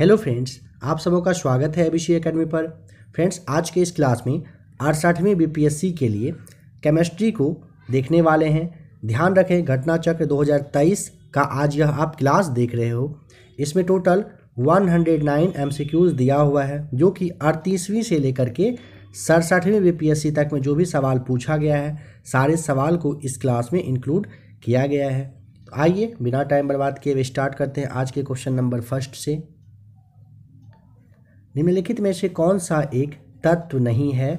hello friends आप सबों का स्वागत है अभिषी एकेडमी पर फ्रेंड्स आज के इस क्लास में अड़सठवीं बीपीएससी के लिए केमिस्ट्री को देखने वाले हैं ध्यान रखें घटना चक्र 2023 का आज यह आप क्लास देख रहे हो इसमें टोटल 109 एमसीक्यूज दिया हुआ है जो कि अड़तीसवीं से लेकर के सड़सठवीं बी तक में जो भी सवाल पूछा गया है सारे सवाल को इस क्लास में इंक्लूड किया गया है तो आइए बिना टाइम बर्बाद किए स्टार्ट करते हैं आज के क्वेश्चन नंबर फर्स्ट से निम्नलिखित में से कौन सा एक तत्व नहीं है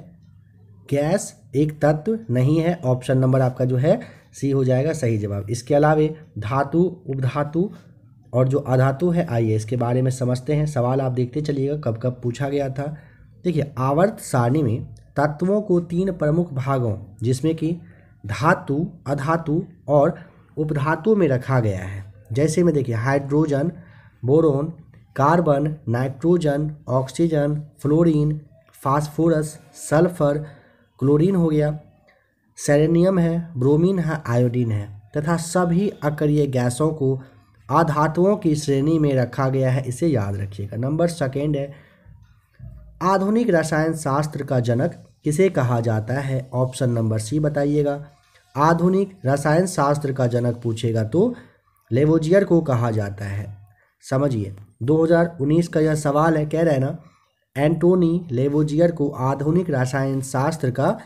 गैस एक तत्व नहीं है ऑप्शन नंबर आपका जो है सी हो जाएगा सही जवाब इसके अलावे धातु उपधातु और जो अधातु है आइए इसके बारे में समझते हैं सवाल आप देखते चलिएगा कब कब पूछा गया था देखिए आवर्त सारणी में तत्वों को तीन प्रमुख भागों जिसमें कि धातु अधातु और उपधातु में रखा गया है जैसे में देखिए hydrogen boron carbon nitrogen oxygen fluorine phosphorus sulphur chlorine हो गया सेरेनियम है ब्रोमीन है आयोडीन है तथा सभी अक्रिय गैसों को आधातुओं की श्रेणी में रखा गया है इसे याद रखिएगा नंबर सेकेंड है आधुनिक रसायन शास्त्र का जनक किसे कहा जाता है ऑप्शन नंबर सी बताइएगा आधुनिक रसायन शास्त्र का जनक पूछेगा तो लेवोजियर को कहा जाता है समझिए 2019 का यह सवाल है कह रहे ना एंटोनी लेवोजियर को आधुनिक रसायन शास्त्र का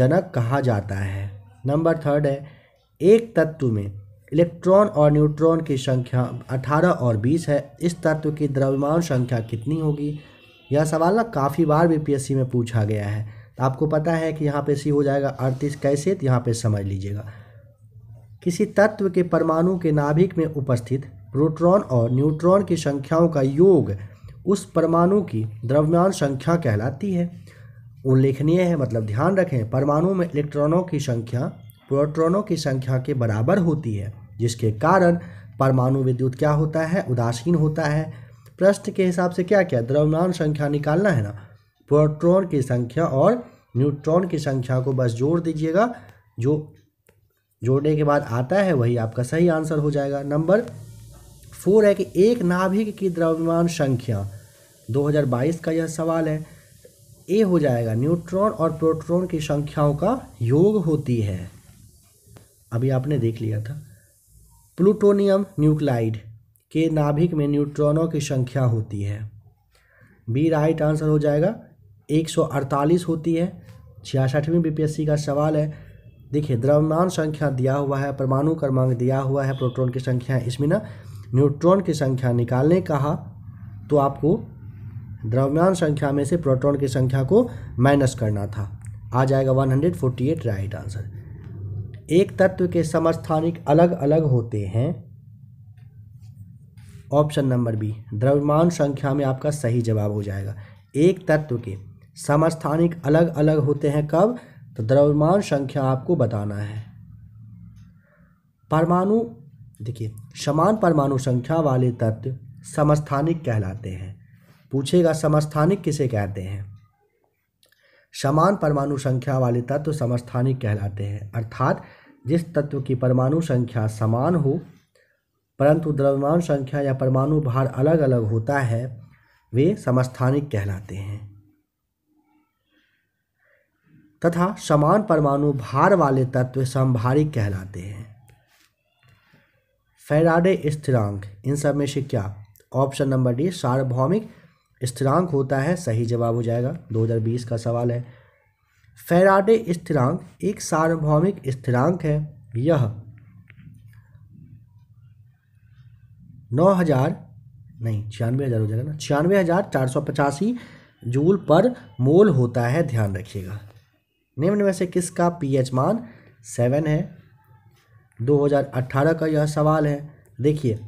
जनक कहा जाता है नंबर थर्ड है एक तत्व में इलेक्ट्रॉन और न्यूट्रॉन की संख्या 18 और 20 है इस तत्व की द्रव्यमान संख्या कितनी होगी यह सवाल ना काफ़ी बार बी में पूछा गया है तो आपको पता है कि यहाँ पे सी हो जाएगा अड़तीस कैसे तो यहाँ पे समझ लीजिएगा किसी तत्व के परमाणु के नाभिक में उपस्थित प्रोट्रॉन और न्यूट्रॉन की संख्याओं का योग उस परमाणु की द्रव्यमान संख्या कहलाती है उल्लेखनीय है मतलब ध्यान रखें परमाणु में इलेक्ट्रॉनों की संख्या प्रोट्रॉनों की संख्या के बराबर होती है जिसके कारण परमाणु विद्युत क्या होता है उदासीन होता है प्रश्न के हिसाब से क्या क्या द्रव्यमान संख्या निकालना है ना प्रोट्रॉन की संख्या और न्यूट्रॉन की संख्या को बस जोड़ दीजिएगा जो जोड़ने के बाद आता है वही आपका सही आंसर हो जाएगा नंबर फोर है कि एक नाभिक की द्रव्यमान संख्या 2022 का यह सवाल है ए हो जाएगा न्यूट्रॉन और प्रोट्रॉन की संख्याओं का योग होती है अभी आपने देख लिया था प्लूटोनियम न्यूक्लाइड के नाभिक में न्यूट्रॉनों की संख्या होती है बी राइट आंसर हो जाएगा 148 होती है छियासठवीं बीपीएससी का सवाल है देखिए द्रव्यमान संख्या दिया हुआ है परमाणु क्रमांक दिया हुआ है प्रोटॉन की संख्या इसमें ना न्यूट्रॉन की संख्या निकालने कहा तो आपको द्रव्यमान संख्या में से प्रोटॉन की संख्या को माइनस करना था आ जाएगा 148 राइट आंसर एक तत्व के समस्थानिक अलग अलग होते हैं ऑप्शन नंबर बी द्रव्यमान संख्या में आपका सही जवाब हो जाएगा एक तत्व के समस्थानिक अलग अलग होते हैं कब तो द्रव्यमान संख्या आपको बताना है परमाणु देखिए समान परमाणु संख्या वाले तत्व समस्थानिक कहलाते हैं पूछेगा समस्थानिक किसे कहते हैं समान परमाणु संख्या वाले तत्व समस्थानिक कहलाते हैं अर्थात जिस तत्व की परमाणु संख्या समान हो परंतु द्रव्यमान संख्या या परमाणु भार अलग अलग होता है वे समस्थानिक कहलाते हैं तथा समान परमाणु भार वाले तत्व समभारिक कहलाते हैं फेराडे स्थिरांक इन सब में से क्या ऑप्शन नंबर डी सार्वभौमिक स्थिरांक होता है सही जवाब हो जाएगा 2020 का सवाल है फेराडे स्थिरांक एक सार्वभौमिक स्थिरांक है यह नौ हज़ार नहीं छियानवे हज़ार हो जाएगा ना छियानवे हज़ार चार सौ पचासी जूल पर मोल होता है ध्यान रखिएगा निम्न में से किसका पीएच मान सेवन है 2018 का यह सवाल है देखिए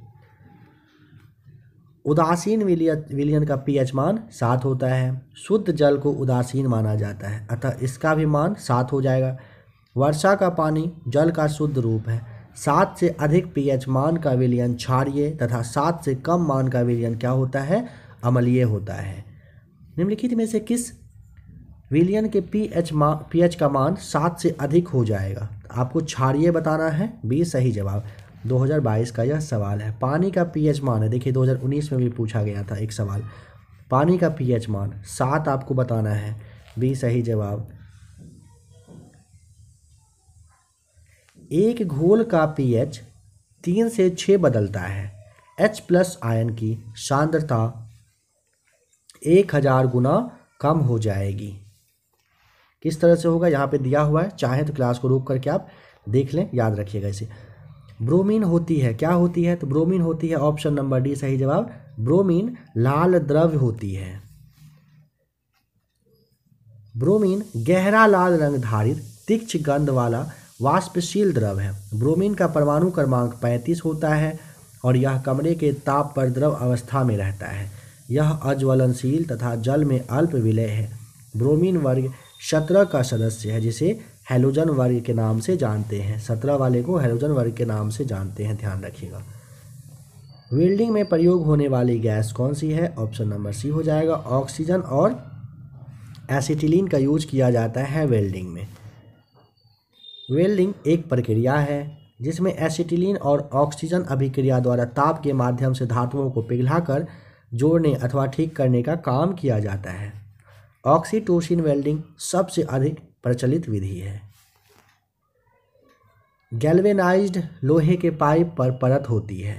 उदासीन विलियन का पीएच मान सात होता है शुद्ध जल को उदासीन माना जाता है अतः इसका भी मान सात हो जाएगा वर्षा का पानी जल का शुद्ध रूप है सात से अधिक पीएच मान का विलियन क्षारीय तथा सात से कम मान का विलियन क्या होता है अमलीय होता है निम्नलिखित में से किस विलियन के पी एच मा पी एच का मान सात से अधिक हो जाएगा आपको क्षारीय बताना है बी सही जवाब 2022 का यह सवाल है पानी का पीएच मान है देखिए 2019 में भी पूछा गया था एक सवाल पानी का पीएच मान सात आपको बताना है बी सही जवाब एक घोल का पीएच तीन से छः बदलता है एच प्लस आयन की सांद्रता एक हज़ार गुना कम हो जाएगी किस तरह से होगा यहाँ पे दिया हुआ है चाहे तो क्लास को रोक करके आप देख लें याद रखिएगा इसे ब्रोमीन होती है क्या होती है तो ब्रोमीन होती है ऑप्शन नंबर डी सही जवाब ब्रोमीन लाल द्रव्य होती है ब्रोमीन गहरा लाल रंग धारित तीक्ष गंध वाला वाष्पशील द्रव है ब्रोमीन का परमाणु क्रमांक पैंतीस होता है और यह कमरे के ताप पर द्रव अवस्था में रहता है यह अज्वलनशील तथा जल में अल्प विलय है ब्रोमीन वर्ग सत्रह का सदस्य है जिसे हेलोजन वर्ग के नाम से जानते हैं सत्रह वाले को हेलोजन वर्ग के नाम से जानते हैं ध्यान रखिएगा वेल्डिंग में प्रयोग होने वाली गैस कौन सी है ऑप्शन नंबर सी हो जाएगा ऑक्सीजन और एसिटिलीन का यूज किया जाता है वेल्डिंग में वेल्डिंग एक प्रक्रिया है जिसमें एसिटिलीन और ऑक्सीजन अभिक्रिया द्वारा ताप के माध्यम से धातुओं को पिघलाकर जोड़ने अथवा ठीक करने का काम किया जाता है ऑक्सीटोसिन वेल्डिंग सबसे अधिक प्रचलित विधि है गैल्वेनाइज्ड लोहे के पाइप पर परत होती है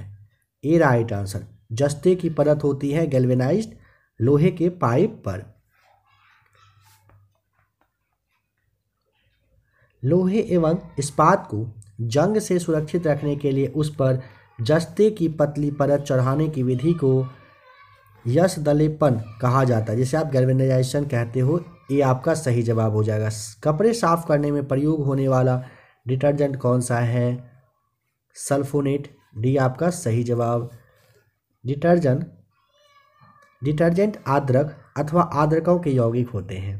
ए राइट आंसर जस्ते की परत होती है गैल्वेनाइज्ड लोहे के पाइप पर लोहे एवं इस्पात को जंग से सुरक्षित रखने के लिए उस पर जस्ते की पतली परत चढ़ाने की विधि को यश दलेपन कहा जाता है जिसे आप गर्वेनाइजेशन कहते हो ये आपका सही जवाब हो जाएगा कपड़े साफ करने में प्रयोग होने वाला डिटर्जेंट कौन सा है सल्फोनेट डी आपका सही जवाब डिटर्जेंट डिटर्जेंट आद्रक अथवा आद्रकों के यौगिक होते हैं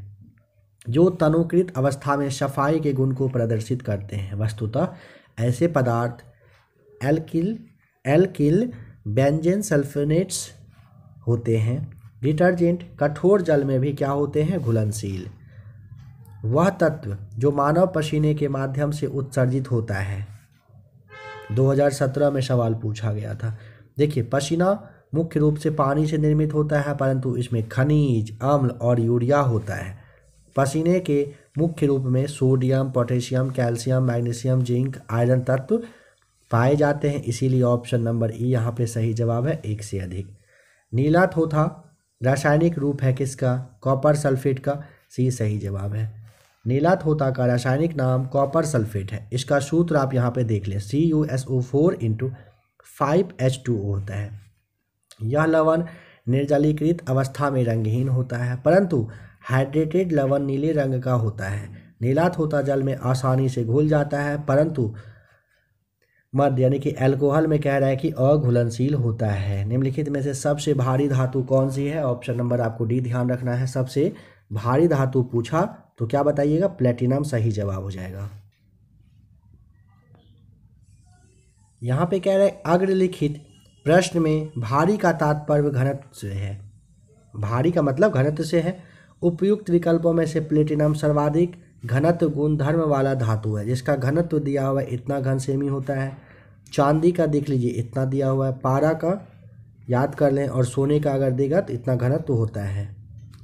जो तनुकृत अवस्था में सफाई के गुण को प्रदर्शित करते हैं वस्तुतः ऐसे पदार्थ एल्किल एल्किल बेंजेन सल्फोनेट्स होते हैं डिटर्जेंट कठोर जल में भी क्या होते हैं घुलनशील वह तत्व जो मानव पसीने के माध्यम से उत्सर्जित होता है 2017 में सवाल पूछा गया था देखिए पसीना मुख्य रूप से पानी से निर्मित होता है परंतु इसमें खनिज अम्ल और यूरिया होता है पसीने के मुख्य रूप में sodium potassium calcium magnesium zinc iron तत्व पाए जाते हैं इसीलिए ऑप्शन नंबर ई यहाँ पे सही जवाब है एक से अधिक नीला थोथा रासायनिक रूप है किसका कॉपर सल्फेट का सी सही जवाब है नीला थोता का रासायनिक नाम कॉपर सल्फेट है इसका सूत्र आप यहाँ पे देख लें C U S O four into five H two O होता है यह लवण निर्जलीकृत अवस्था में रंगहीन होता है परंतु हाइड्रेटेड लवण नीले रंग का होता है नीला थोता जल में आसानी से घुल जाता है परंतु मद यानी कि अल्कोहल में कह रहा है कि अघुलनशील होता है निम्नलिखित में से सबसे भारी धातु कौन सी है ऑप्शन नंबर आपको डी ध्यान रखना है सबसे भारी धातु पूछा तो क्या बताइएगा प्लेटिनम सही जवाब हो जाएगा यहाँ पे कह रहे हैं अग्रलिखित प्रश्न में भारी का तात्पर्य घनत्व से है भारी का मतलब घनत्व से है उपयुक्त विकल्पों में से प्लेटिनम सर्वाधिक घनत्व गुण धर्म वाला धातु है जिसका घनत्व दिया हुआ है इतना घन सेमी होता है चांदी का देख लीजिए इतना दिया हुआ है पारा का याद कर लें और सोने का अगर देगा तो इतना घनत्व होता है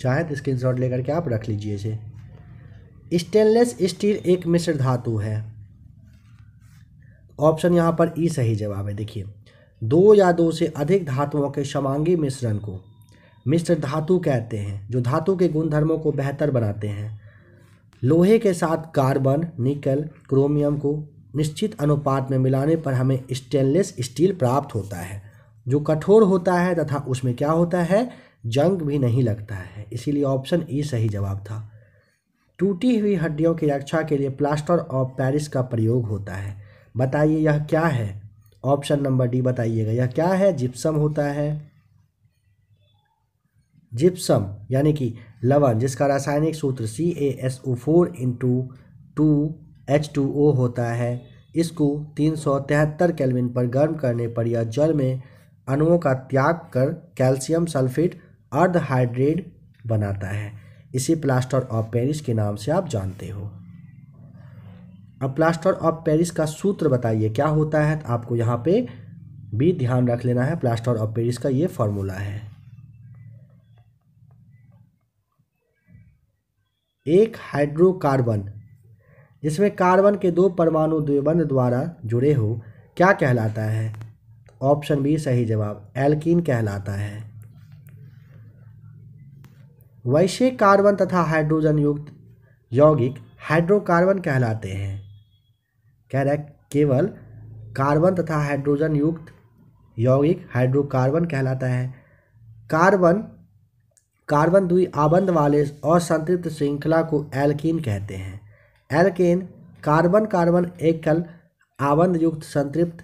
चाहे तो स्क्रीन शॉट लेकर के आप रख लीजिए इसे स्टेनलेस स्टील एक मिश्र धातु है ऑप्शन यहाँ पर ई e सही जवाब है देखिए दो या दो से अधिक धातुओं के समांगी मिश्रण को मिश्र धातु कहते हैं जो धातु के गुणधर्मों को बेहतर बनाते हैं लोहे के साथ कार्बन निकल क्रोमियम को निश्चित अनुपात में मिलाने पर हमें स्टेनलेस स्टील प्राप्त होता है जो कठोर होता है तथा उसमें क्या होता है जंग भी नहीं लगता है इसीलिए ऑप्शन ई e सही जवाब था टूटी हुई हड्डियों की रक्षा के लिए प्लास्टर ऑफ पेरिस का प्रयोग होता है बताइए यह क्या है ऑप्शन नंबर डी बताइएगा यह क्या है जिप्सम होता है जिप्सम यानी कि लवण जिसका रासायनिक सूत्र C A S O four into two H two O होता है इसको तीन सौ तिहत्तर कैलविन पर गर्म करने पर यह जल में अणुओं का त्याग कर कैल्शियम सल्फेट अर्धहाइड्रेट बनाता है इसे प्लास्टर ऑफ पेरिस के नाम से आप जानते हो अब प्लास्टर ऑफ पेरिस का सूत्र बताइए क्या होता है तो आपको यहाँ पे भी ध्यान रख लेना है प्लास्टर ऑफ पेरिस का ये फॉर्मूला है एक हाइड्रोकार्बन जिसमें कार्बन के दो परमाणु द्विबंध द्वारा जुड़े हो क्या कहलाता है ऑप्शन बी सही जवाब एल्कीन कहलाता है वैश्य कार्बन तथा हाइड्रोजन युक्त यौगिक हाइड्रोकार्बन कहलाते हैं कह रहा है केवल कार्बन तथा हाइड्रोजन युक्त यौगिक हाइड्रोकार्बन कहलाता है कार्बन कार्बन द्वि आबंध वाले असंतृप्त श्रृंखला को एल्कीन कहते हैं एल्केन कार्बन कार्बन एकल आबंध युक्त संतृप्त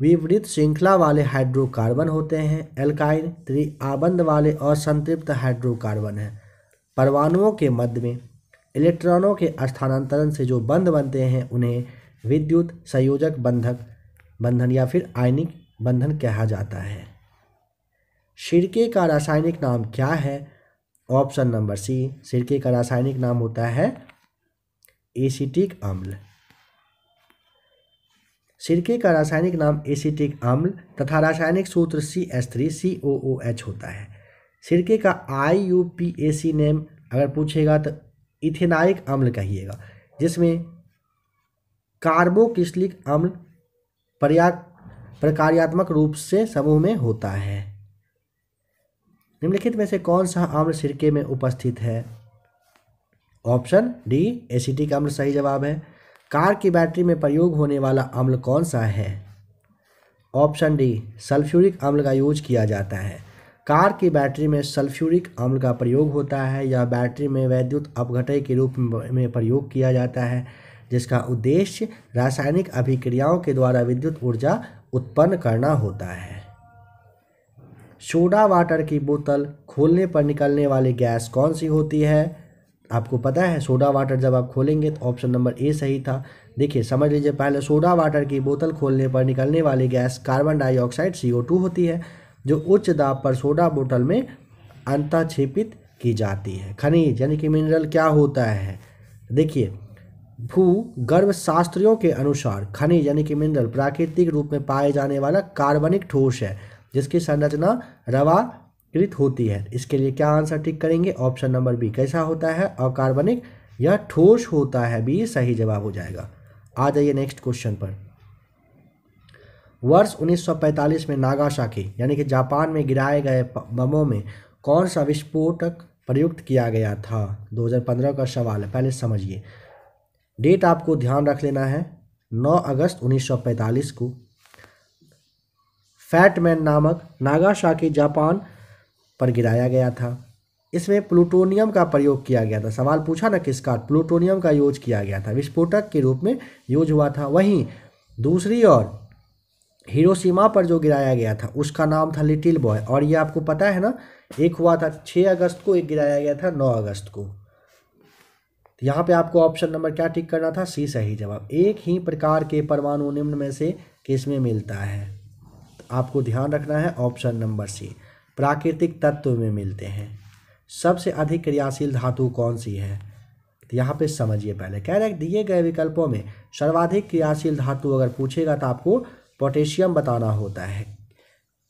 विपरीत श्रृंखला वाले हाइड्रोकार्बन होते हैं एल्काइन त्रि आबंध वाले असंतृप्त हाइड्रोकार्बन हैं परमाणुओं के मध्य में इलेक्ट्रॉनों के स्थानांतरण से जो बंध बनते हैं उन्हें विद्युत संयोजक बंधक बंधन या फिर आयनिक बंधन कहा जाता है सिरके का रासायनिक नाम क्या है ऑप्शन नंबर सी सिरके का रासायनिक नाम होता है एसिटिक अम्ल सिरके का रासायनिक नाम एसिटिक अम्ल तथा रासायनिक सूत्र C S three C O O H होता है सिरके का I U P A C name अगर पूछेगा तो इथेनाइक अम्ल कहिएगा जिसमें कार्बोकिस्लिक अम्ल प्रया प्रकार्यात्मक रूप से समूह में होता है निम्नलिखित में से कौन सा आम्ल सिरके में उपस्थित है ऑप्शन डी एसिटिक अम्ल सही जवाब है कार की बैटरी में प्रयोग होने वाला अम्ल कौन सा है ऑप्शन डी सल्फ्यूरिक अम्ल का यूज किया जाता है कार की बैटरी में सल्फ्यूरिक अम्ल का प्रयोग होता है या बैटरी में वैद्युत अपघटय के रूप में प्रयोग किया जाता है जिसका उद्देश्य रासायनिक अभिक्रियाओं के द्वारा विद्युत ऊर्जा उत्पन्न करना होता है सोडा वाटर की बोतल खोलने पर निकलने वाली गैस कौन सी होती है आपको पता है सोडा वाटर जब आप खोलेंगे तो ऑप्शन नंबर ए सही था देखिए समझ लीजिए पहले सोडा वाटर की बोतल खोलने पर निकलने वाली गैस कार्बन डाइऑक्साइड सी होती है जो उच्च दाब पर सोडा बोतल में अंतक्षेपित की जाती है खनिज यानी कि मिनरल क्या होता है देखिए भू गर्भ शास्त्रियों के अनुसार खनिज यानी कि मिनरल प्राकृतिक रूप में पाए जाने वाला कार्बनिक ठोस है जिसकी संरचना रवा कृत होती है इसके लिए क्या आंसर ठीक करेंगे ऑप्शन नंबर बी कैसा होता है अकार्बनिक यह ठोस होता है बी सही जवाब हो जाएगा आ जाइए नेक्स्ट क्वेश्चन पर वर्ष 1945 में नागासाकी यानी कि जापान में गिराए गए बमों में कौन सा विस्फोटक प्रयुक्त किया गया था 2015 का सवाल है पहले समझिए डेट आपको ध्यान रख लेना है 9 अगस्त 1945 को फैटमैन नामक के जापान पर गिराया गया था इसमें प्लूटोनियम का प्रयोग किया गया था सवाल पूछा ना किसका प्लूटोनियम का यूज किया गया था विस्फोटक के रूप में यूज हुआ था वहीं दूसरी ओर हिरोशिमा पर जो गिराया गया था उसका नाम था लिटिल बॉय और ये आपको पता है ना एक हुआ था छः अगस्त को एक गिराया गया था नौ अगस्त को यहाँ पे आपको ऑप्शन नंबर क्या टिक करना था सी सही जवाब एक ही प्रकार के परमाणु निम्न में से किस में मिलता है आपको ध्यान रखना है ऑप्शन नंबर सी प्राकृतिक तत्व में मिलते हैं सबसे अधिक क्रियाशील धातु कौन सी है तो यहाँ पे समझिए पहले कह रहे हैं दिए गए विकल्पों में सर्वाधिक क्रियाशील धातु अगर पूछेगा तो आपको पोटेशियम बताना होता है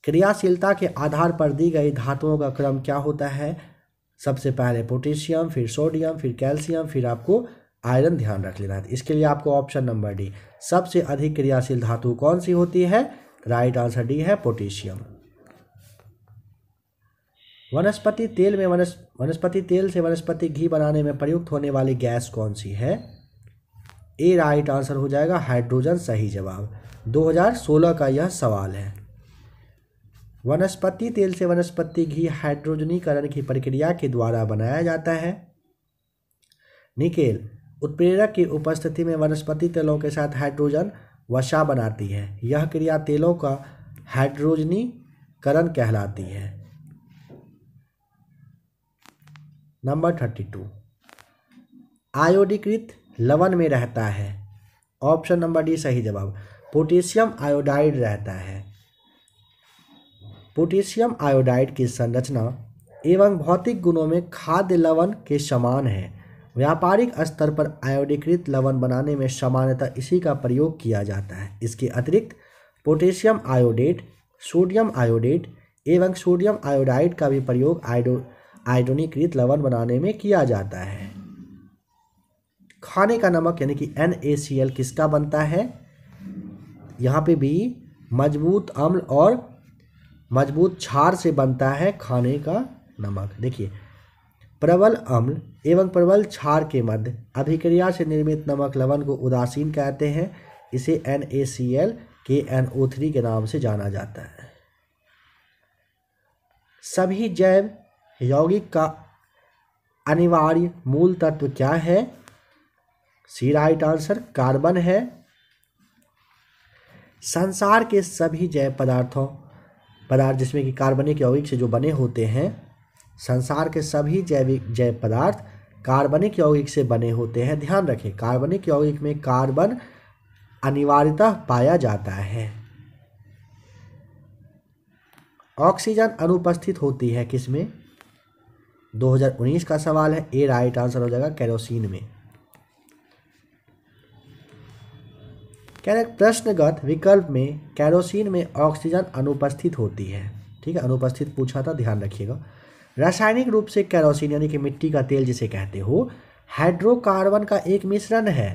क्रियाशीलता के आधार पर दी गई धातुओं का क्रम क्या होता है सबसे पहले पोटेशियम फिर सोडियम फिर कैल्शियम फिर आपको आयरन ध्यान रख लेना है इसके लिए आपको ऑप्शन नंबर डी सबसे अधिक क्रियाशील धातु कौन सी होती है राइट आंसर डी है पोटेशियम वनस्पति तेल में वनस्पति तेल से वनस्पति घी बनाने में प्रयुक्त होने वाली गैस कौन सी है ए राइट आंसर हो जाएगा हाइड्रोजन सही जवाब 2016 का यह सवाल है वनस्पति तेल से वनस्पति घी हाइड्रोजनीकरण की प्रक्रिया के द्वारा बनाया जाता है निकेल उत्प्रेरक की उपस्थिति में वनस्पति तेलों के साथ हाइड्रोजन वसा बनाती है यह क्रिया तेलों का हाइड्रोजनीकरण कहलाती है नंबर थर्टी टू आयोडीकृत लवण में रहता है ऑप्शन नंबर डी सही जवाब पोटेशियम आयोडाइड रहता है पोटेशियम आयोडाइड की संरचना एवं भौतिक गुणों में खाद्य लवण के समान है व्यापारिक स्तर पर आयोडीकृत लवण बनाने में सामान्यतः इसी का प्रयोग किया जाता है इसके अतिरिक्त पोटेशियम आयोडेट सोडियम आयोडेट एवं सोडियम आयोडाइड का भी प्रयोग आयोडो आयोडोनीकृत लवण बनाने में किया जाता है खाने का नमक यानी कि एन किसका बनता है यहाँ पे भी मजबूत अम्ल और मजबूत छार से बनता है खाने का नमक देखिए प्रबल अम्ल एवं प्रबल क्षार के मध्य अभिक्रिया से निर्मित नमक लवण को उदासीन कहते हैं इसे एन ए सी एल के एन ओ थ्री के नाम से जाना जाता है सभी जैव यौगिक का अनिवार्य मूल तत्व क्या है सी राइट आंसर कार्बन है संसार के सभी जैव पदार्थों पदार्थ जिसमें कि कार्बनिक यौगिक से जो बने होते हैं संसार के सभी जैविक जैव पदार्थ कार्बनिक यौगिक से बने होते हैं ध्यान रखें कार्बनिक यौगिक में कार्बन अनिवार्यता पाया जाता है ऑक्सीजन अनुपस्थित होती है किसमें 2019 का सवाल है ए राइट आंसर हो जाएगा कैरोसिन में कह रहे प्रश्नगत विकल्प में कैरोसिन में ऑक्सीजन अनुपस्थित होती है ठीक है अनुपस्थित पूछा था ध्यान रखिएगा रासायनिक रूप से कैरोसिन यानी कि मिट्टी का तेल जिसे कहते हो हाइड्रोकार्बन का एक मिश्रण है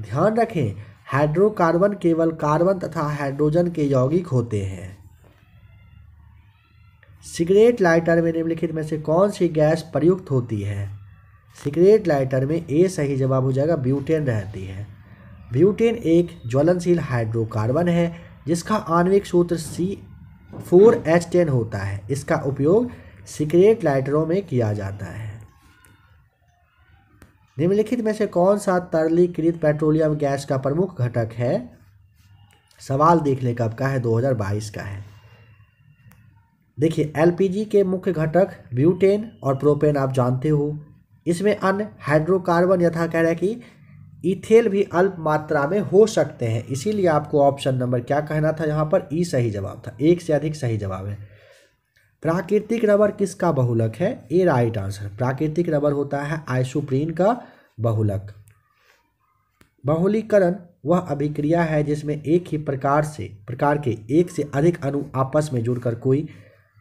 ध्यान रखें हाइड्रोकार्बन केवल कार्बन तथा हाइड्रोजन के यौगिक होते हैं सिगरेट लाइटर में निम्नलिखित में से कौन सी गैस प्रयुक्त होती है सिगरेट लाइटर में ए सही जवाब हो जाएगा ब्यूटेन रहती है ब्यूटेन एक ज्वलनशील हाइड्रोकार्बन है जिसका आणविक सूत्र सी फोर एच टेन होता है इसका उपयोग सीक्रेट लाइटरों में किया जाता है निम्नलिखित में से कौन सा तरलीकृत पेट्रोलियम गैस का प्रमुख घटक है सवाल देख ले कब का है 2022 का है देखिए एलपीजी के मुख्य घटक ब्यूटेन और प्रोपेन आप जानते हो इसमें अन्य हाइड्रोकार्बन यथा कह रहे हैं कि इथेल भी अल्प मात्रा में हो सकते हैं इसीलिए आपको ऑप्शन नंबर क्या कहना था यहाँ पर ई सही जवाब था एक से अधिक सही जवाब है प्राकृतिक रबर किसका बहुलक है ए राइट आंसर प्राकृतिक रबर होता है आइसोप्रीन का बहुलक बहुलीकरण वह अभिक्रिया है जिसमें एक ही प्रकार से प्रकार के एक से अधिक अणु आपस में जुड़कर कोई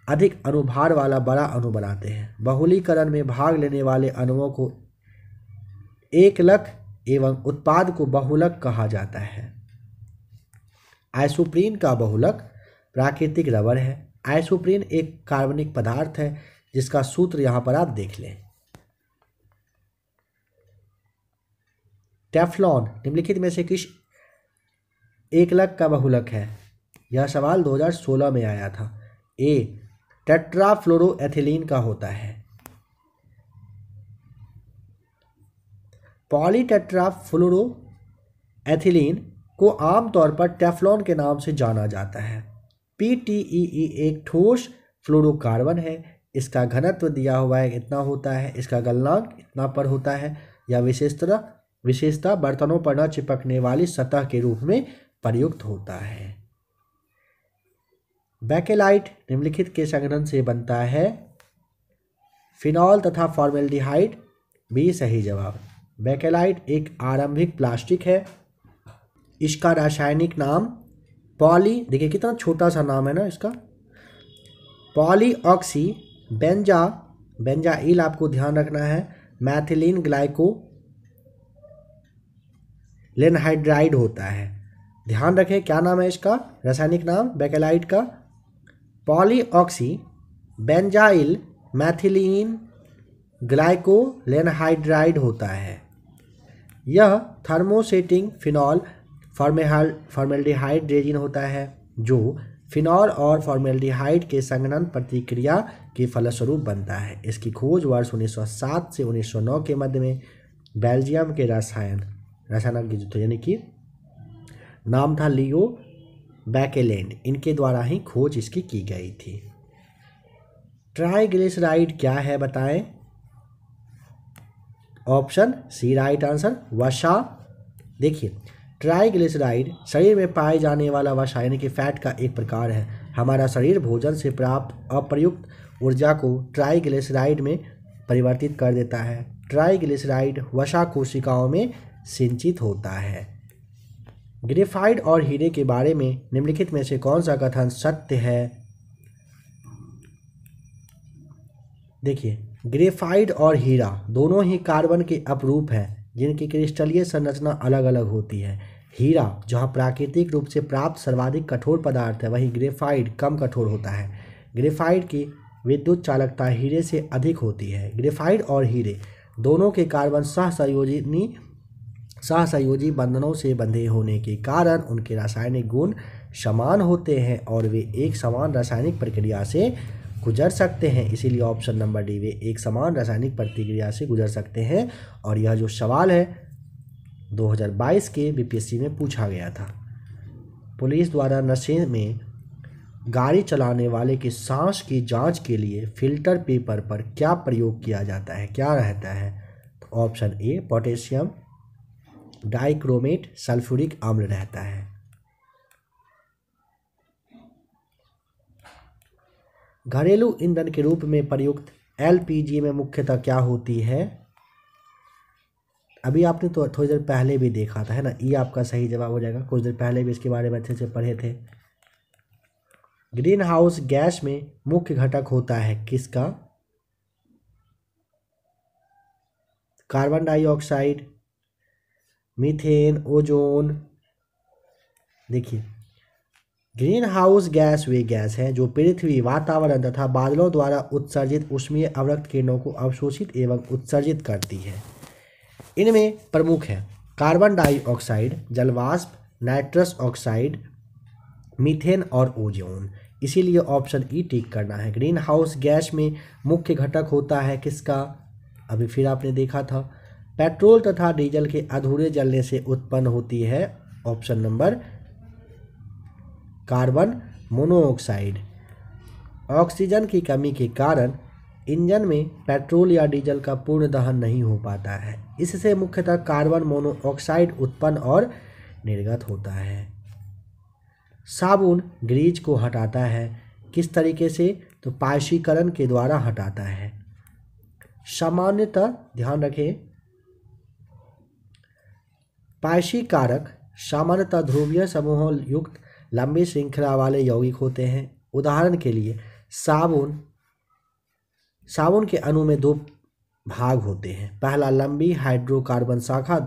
अधिक अनुभार वाला बड़ा अणु बनाते हैं बहुलीकरण में भाग लेने वाले अणुओं को एक लक एवं उत्पाद को बहुलक कहा जाता है आइसोप्रीन का बहुलक प्राकृतिक रबर है आइसोप्रीन एक कार्बनिक पदार्थ है जिसका सूत्र यहाँ पर आप देख लें टेफ्लॉन निम्नलिखित में से किस एकलक का बहुलक है यह सवाल 2016 में आया था ए टेट्राफ्लोरोएथिलीन का होता है पॉलीटेट्राफ्लोरोएथिलीन को आमतौर पर टेफ्लॉन के नाम से जाना जाता है पी टी ई एक ठोस फ्लोरोकार्बन है इसका घनत्व दिया हुआ है इतना होता है इसका गलनांक इतना पर होता है या विशेषता विशेषता बर्तनों पर न चिपकने वाली सतह के रूप में प्रयुक्त होता है बैकेलाइट निम्नलिखित के संगठन से बनता है फिनॉल तथा फॉर्मेल्डिहाइड भी सही जवाब बैकेलाइट एक आरंभिक प्लास्टिक है इसका रासायनिक नाम पॉली देखिए कितना छोटा सा नाम है ना इसका पॉली ऑक्सी बेंजा बेंजाइल आपको ध्यान रखना है मैथिलीन ग्लाइको लेनहाइड्राइड होता है ध्यान रखें क्या नाम है इसका रासायनिक नाम बेकेलाइट का पॉलीऑक्सी बेंजाइल मैथिलीन ग्लाइको लेनहाइड्राइड होता है यह थर्मोसेटिंग फिनॉल फॉर्मेहाल फॉर्मेल्डिहाइड रेजिन होता है जो फिनॉल और फॉर्मेल्डिहाइड के संगनन प्रतिक्रिया के फलस्वरूप बनता है इसकी खोज वर्ष 1907 से 1909 के मध्य में बेल्जियम के रसायन की जो यानी कि नाम था लियो बैकेलैंड इनके द्वारा ही खोज इसकी की गई थी ट्राइग्लिसराइड क्या है बताएं ऑप्शन सी राइट आंसर वसा देखिए ट्राइग्लिसराइड शरीर में पाए जाने वाला वसा यानी कि फैट का एक प्रकार है हमारा शरीर भोजन से प्राप्त अप्रयुक्त ऊर्जा को ट्राइग्लिसराइड में परिवर्तित कर देता है ट्राइग्लिसराइड वसा कोशिकाओं में सिंचित होता है ग्रेफाइड और हीरे के बारे में निम्नलिखित में से कौन सा कथन सत्य है देखिए ग्रेफाइड और हीरा दोनों ही कार्बन के अपरूप हैं जिनकी क्रिस्टलीय संरचना अलग अलग होती है हीरा जहाँ प्राकृतिक रूप से प्राप्त सर्वाधिक कठोर पदार्थ है वहीं ग्रेफाइड कम कठोर होता है ग्रेफाइड की विद्युत चालकता हीरे से अधिक होती है ग्रेफाइड और हीरे दोनों के कार्बन सहसंयोजनी सहसंयोजी बंधनों से बंधे होने के कारण उनके रासायनिक गुण समान होते हैं और वे एक समान रासायनिक प्रक्रिया से गुजर सकते हैं इसीलिए ऑप्शन नंबर डी वे एक समान रासायनिक प्रतिक्रिया से गुजर सकते हैं और यह जो सवाल है 2022 के बीपीएससी में पूछा गया था पुलिस द्वारा नशे में गाड़ी चलाने वाले की सांस की जांच के लिए फिल्टर पेपर पर क्या प्रयोग किया जाता है क्या रहता है तो option A potassium dichromate sulphuric अम्ल रहता है घरेलू ईंधन के रूप में प्रयुक्त एलपीजी में मुख्यतः क्या होती है अभी आपने तो थोड़ी देर पहले भी देखा था है ना ये आपका सही जवाब हो जाएगा कुछ देर पहले भी इसके बारे में अच्छे से पढ़े थे ग्रीन हाउस गैस में मुख्य घटक होता है किसका कार्बन डाइऑक्साइड मीथेन ओजोन देखिए ग्रीन हाउस गैस वे गैस है जो पृथ्वी वातावरण तथा बादलों द्वारा उत्सर्जित उष्मीय अवरक्त किरणों को अवशोषित एवं उत्सर्जित करती है इनमें प्रमुख हैं कार्बन डाइऑक्साइड जलवाष्प नाइट्रस ऑक्साइड मीथेन और ओजोन इसीलिए ऑप्शन ई e टिक करना है ग्रीन हाउस गैस में मुख्य घटक होता है किसका अभी फिर आपने देखा था पेट्रोल तथा डीजल के अधूरे जलने से उत्पन्न होती है option number carbon monoxide oxygen की कमी के कारण इंजन में पेट्रोल या डीजल का पूर्ण दहन नहीं हो पाता है इससे मुख्यतः कार्बन मोनोऑक्साइड उत्पन्न और निर्गत होता है साबुन ग्रीज को हटाता है किस तरीके से तो पायशीकरण के द्वारा हटाता है सामान्यतः ध्यान रखें पायशी कारक सामान्यतः ध्रुवीय समूहों युक्त लंबी श्रृंखला वाले यौगिक होते हैं उदाहरण के लिए साबुन साबुन के अणु में दो भाग होते हैं पहला लंबी हाइड्रोकार्बन शाखा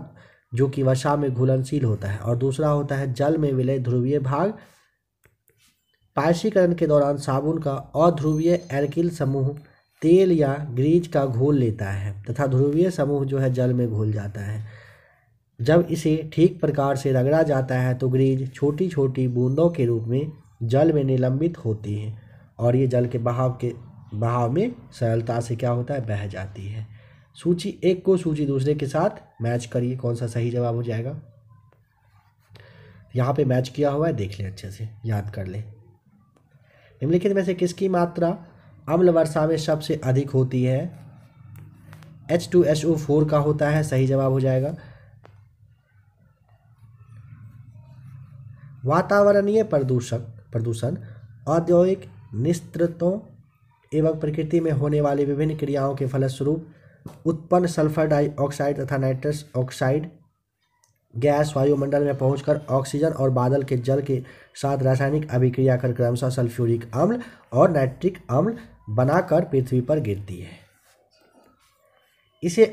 जो कि वसा में घुलनशील होता है और दूसरा होता है जल में विलय ध्रुवीय भाग पायसीकरण के दौरान साबुन का अध्रुवीय एल्किल समूह तेल या ग्रीज का घोल लेता है तथा ध्रुवीय समूह जो है जल में घोल जाता है जब इसे ठीक प्रकार से रगड़ा जाता है तो ग्रीज छोटी छोटी बूंदों के रूप में जल में निलंबित होती है और ये जल के बहाव के बहाव में सरलता से क्या होता है बह जाती है सूची एक को सूची दूसरे के साथ मैच करिए कौन सा सही जवाब हो जाएगा यहाँ पे मैच किया हुआ है देख लें अच्छे से याद कर लें निम्नलिखित में से किसकी मात्रा अम्ल वर्षा में सबसे अधिक होती है H two H O four का होता है सही जवाब हो जाएगा वातावरणीय प्रदूषक प्रदूषण औद्योगिक निस्तृतों एवं प्रकृति में होने वाली विभिन्न क्रियाओं के फलस्वरूप उत्पन्न सल्फर डाइऑक्साइड तथा नाइट्रस ऑक्साइड गैस वायुमंडल में पहुंचकर ऑक्सीजन और बादल के जल के साथ रासायनिक अभिक्रिया कर क्रमशः सल्फ्यूरिक अम्ल और नाइट्रिक अम्ल बनाकर पृथ्वी पर गिरती है इसे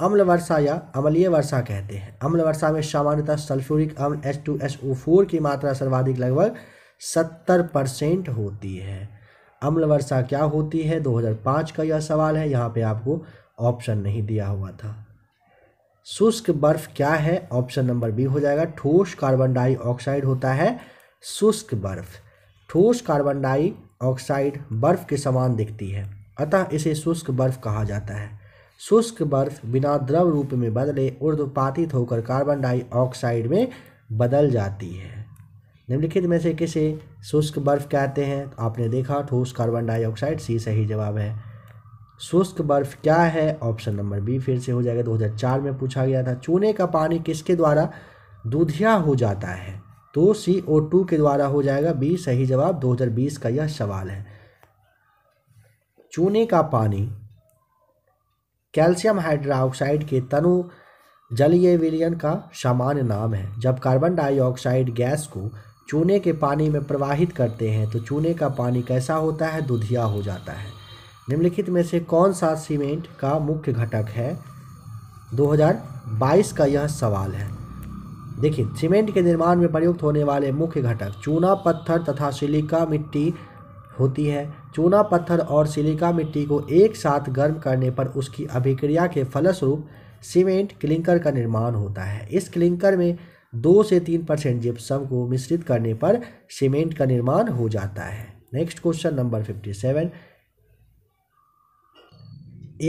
अम्ल वर्षा या अम्लीय वर्षा कहते हैं अम्ल वर्षा में सामान्यतः सल्फ्यूरिक अम्ल H two S O four की मात्रा सर्वाधिक लगभग सत्तर परसेंट होती है अम्ल वर्षा क्या होती है 2005 का यह सवाल है यहाँ पे आपको ऑप्शन नहीं दिया हुआ था शुष्क बर्फ क्या है ऑप्शन नंबर बी हो जाएगा ठोस कार्बन डाइऑक्साइड होता है शुष्क बर्फ ठोस कार्बन डाइऑक्साइड बर्फ के समान दिखती है अतः इसे शुष्क बर्फ कहा जाता है शुष्क बर्फ बिना द्रव रूप में बदले उर्दपातित होकर कार्बन डाइऑक्साइड में बदल जाती है निम्नलिखित में से किसे शुष्क बर्फ कहते हैं तो आपने देखा ठोस कार्बन डाइऑक्साइड सी सही जवाब है शुष्क बर्फ क्या है ऑप्शन नंबर बी फिर से हो जाएगा 2004 में पूछा गया था चूने का पानी किसके द्वारा दूधिया हो जाता है तो सी ओ टू के द्वारा हो जाएगा बी सही जवाब 2020 का यह सवाल है चूने का पानी कैल्शियम हाइड्रोक्साइड के तनु जलीय विलयन का सामान्य नाम है जब कार्बन डाइऑक्साइड गैस को चूने के पानी में प्रवाहित करते हैं तो चूने का पानी कैसा होता है दुधिया हो जाता है निम्नलिखित में से कौन सा सीमेंट का मुख्य घटक है 2022 का यह सवाल है देखिए सीमेंट के निर्माण में प्रयुक्त होने वाले मुख्य घटक चूना पत्थर तथा सिलिका मिट्टी होती है चूना पत्थर और सिलिका मिट्टी को एक साथ गर्म करने पर उसकी अभिक्रिया के फलस्वरूप सीमेंट क्लिंकर का निर्माण होता है इस क्लिंकर में दो से तीन परसेंट जिप्सम को मिश्रित करने पर सीमेंट का निर्माण हो जाता है next question number fifty seven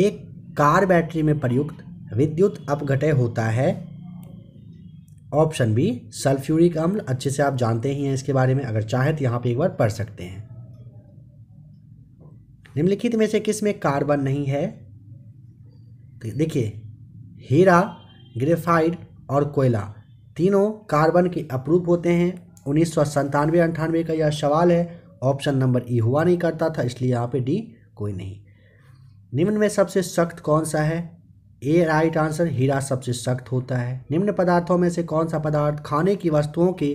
एक कार बैटरी में प्रयुक्त विद्युत अपघटय होता है ऑप्शन बी सल्फ्यूरिक अम्ल अच्छे से आप जानते ही हैं इसके बारे में अगर चाहे तो यहाँ पे एक बार पढ़ सकते हैं निम्नलिखित में से किस में कार्बन नहीं है तो देखिए हीरा ग्रेफाइड और कोयला तीनों कार्बन के अप्रूप होते हैं उन्नीस सौ संतानवे अंठानवे का यह सवाल है ऑप्शन नंबर ई हुआ नहीं करता था इसलिए यहाँ पे डी कोई नहीं निम्न में सबसे सख्त कौन सा है ए राइट आंसर हीरा सबसे सख्त होता है निम्न पदार्थों में से कौन सा पदार्थ खाने की वस्तुओं के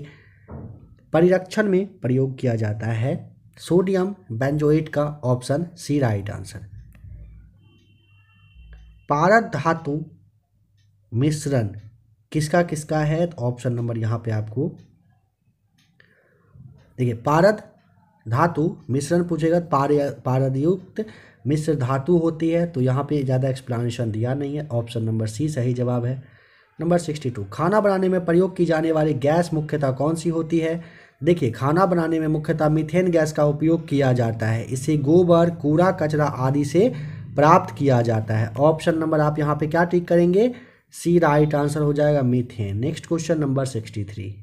परिरक्षण में प्रयोग किया जाता है सोडियम बेंजोइट का ऑप्शन सी राइट आंसर पारद धातु मिश्रण किसका किसका है तो ऑप्शन नंबर यहां पे आपको देखिए पारद धातु मिश्रण पूछेगा पार पारदयुक्त मिश्र धातु होती है तो यहाँ पे ज़्यादा एक्सप्लानेशन दिया नहीं है ऑप्शन नंबर सी सही जवाब है नंबर सिक्सटी टू खाना बनाने में प्रयोग की जाने वाली गैस मुख्यतः कौन सी होती है देखिए खाना बनाने में मुख्यतः मिथेन गैस का उपयोग किया जाता है इसे गोबर कूड़ा कचरा आदि से प्राप्त किया जाता है ऑप्शन नंबर आप यहाँ पे क्या टिक करेंगे सी राइट आंसर हो जाएगा methane next question number sixty three